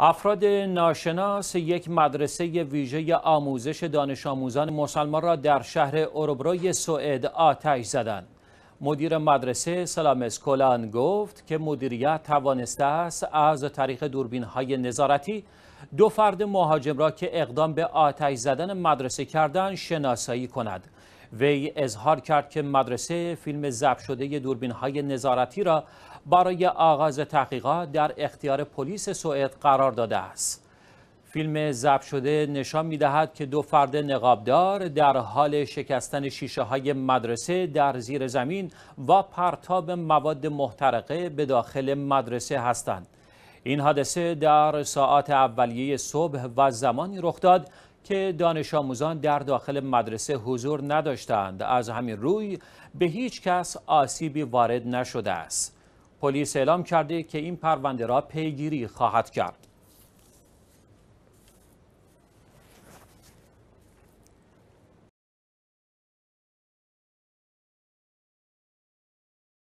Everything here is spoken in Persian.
افراد ناشناس یک مدرسه ویژه آموزش دانش آموزان مسلمان را در شهر اوروبروی سوئد آتش زدند. مدیر مدرسه سلام اسکولان گفت که مدیریت توانسته است از طریق دوربین های نظارتی دو فرد مهاجم را که اقدام به آتش زدن مدرسه کردند شناسایی کند. وی اظهار کرد که مدرسه فیلم ضبط شده دوربین های نظارتی را برای آغاز تحقیقات در اختیار پلیس سوئد قرار داده است. فیلم ضبط شده نشان می دهد که دو فرد نقابدار در حال شکستن شیشه های مدرسه در زیر زمین و پرتاب مواد محترقه به داخل مدرسه هستند. این حادثه در ساعات اولیه صبح و زمانی رخ داد که دانش آموزان در داخل مدرسه حضور نداشتند از همین روی به هیچ کس آسیبی وارد نشده است پلیس اعلام کرده که این پرونده را پیگیری خواهد کرد